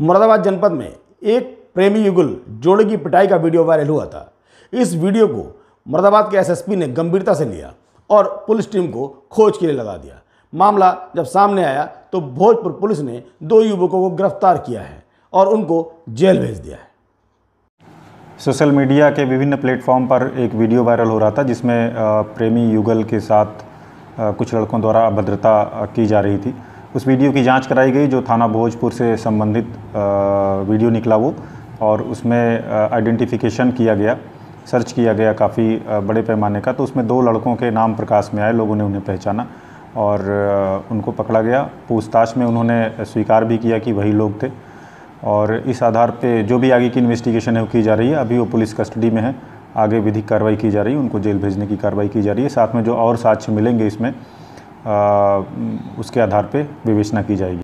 मुरादाबाद जनपद में एक प्रेमी युगल जोड़े की पिटाई का वीडियो वायरल हुआ था इस वीडियो को मुरादाबाद के एसएसपी ने गंभीरता से लिया और पुलिस टीम को खोज के लिए लगा दिया मामला जब सामने आया तो भोजपुर पुलिस ने दो युवकों को गिरफ्तार किया है और उनको जेल भेज दिया है सोशल मीडिया के विभिन्न प्लेटफॉर्म पर एक वीडियो वायरल हो रहा था जिसमें प्रेमी युगल के साथ कुछ लड़कों द्वारा अभद्रता की जा रही थी उस वीडियो की जांच कराई गई जो थाना भोजपुर से संबंधित वीडियो निकला वो और उसमें आइडेंटिफिकेशन किया गया सर्च किया गया काफ़ी बड़े पैमाने का तो उसमें दो लड़कों के नाम प्रकाश में आए लोगों ने उन्हें पहचाना और उनको पकड़ा गया पूछताछ में उन्होंने स्वीकार भी किया कि वही लोग थे और इस आधार पे जो भी आगे की इन्वेस्टिगेशन है वो की जा रही है अभी वो पुलिस कस्टडी में है आगे विधिक कार्रवाई की जा रही है उनको जेल भेजने की कार्रवाई की जा रही है साथ में जो और साक्ष्य मिलेंगे इसमें उसके आधार पर विवेचना की जाएगी